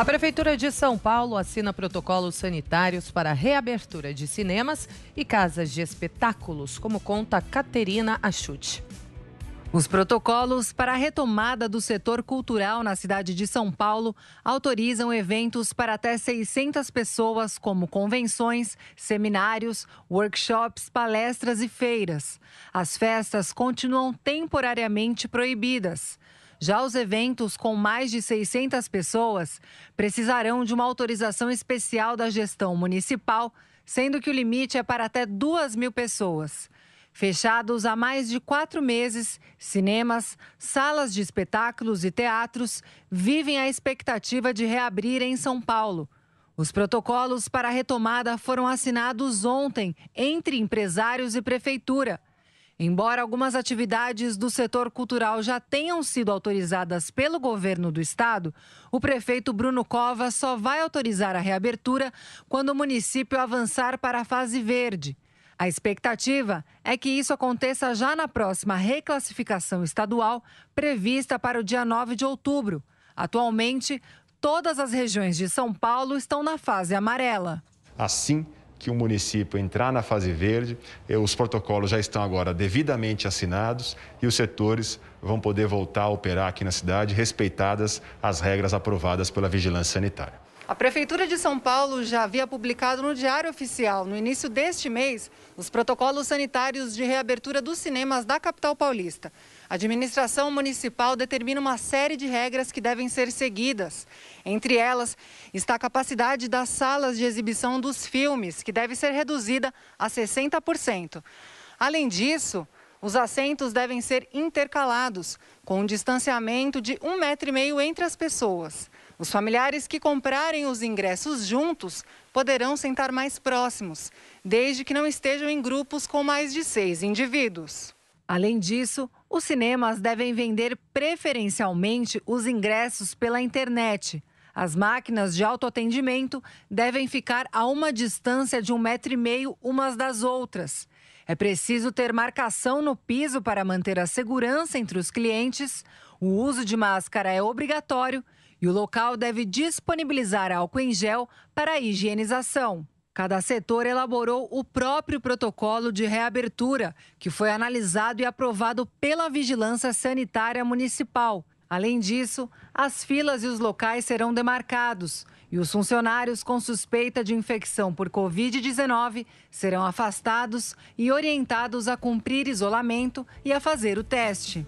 A Prefeitura de São Paulo assina protocolos sanitários para reabertura de cinemas e casas de espetáculos, como conta Caterina Achute. Os protocolos para a retomada do setor cultural na cidade de São Paulo autorizam eventos para até 600 pessoas, como convenções, seminários, workshops, palestras e feiras. As festas continuam temporariamente proibidas. Já os eventos com mais de 600 pessoas precisarão de uma autorização especial da gestão municipal, sendo que o limite é para até 2 mil pessoas. Fechados há mais de quatro meses, cinemas, salas de espetáculos e teatros vivem a expectativa de reabrir em São Paulo. Os protocolos para a retomada foram assinados ontem entre empresários e prefeitura. Embora algumas atividades do setor cultural já tenham sido autorizadas pelo governo do estado, o prefeito Bruno Cova só vai autorizar a reabertura quando o município avançar para a fase verde. A expectativa é que isso aconteça já na próxima reclassificação estadual, prevista para o dia 9 de outubro. Atualmente, todas as regiões de São Paulo estão na fase amarela. Assim, que o município entrar na fase verde. Eh, os protocolos já estão agora devidamente assinados e os setores vão poder voltar a operar aqui na cidade, respeitadas as regras aprovadas pela Vigilância Sanitária. A Prefeitura de São Paulo já havia publicado no Diário Oficial, no início deste mês, os protocolos sanitários de reabertura dos cinemas da capital paulista. A administração municipal determina uma série de regras que devem ser seguidas. Entre elas está a capacidade das salas de exibição dos filmes, que deve ser reduzida a 60%. Além disso, os assentos devem ser intercalados, com um distanciamento de um metro e meio entre as pessoas. Os familiares que comprarem os ingressos juntos poderão sentar mais próximos, desde que não estejam em grupos com mais de seis indivíduos. Além disso, os cinemas devem vender preferencialmente os ingressos pela internet. As máquinas de autoatendimento devem ficar a uma distância de um metro e meio umas das outras. É preciso ter marcação no piso para manter a segurança entre os clientes. O uso de máscara é obrigatório e o local deve disponibilizar álcool em gel para a higienização. Cada setor elaborou o próprio protocolo de reabertura, que foi analisado e aprovado pela Vigilância Sanitária Municipal. Além disso, as filas e os locais serão demarcados e os funcionários com suspeita de infecção por Covid-19 serão afastados e orientados a cumprir isolamento e a fazer o teste.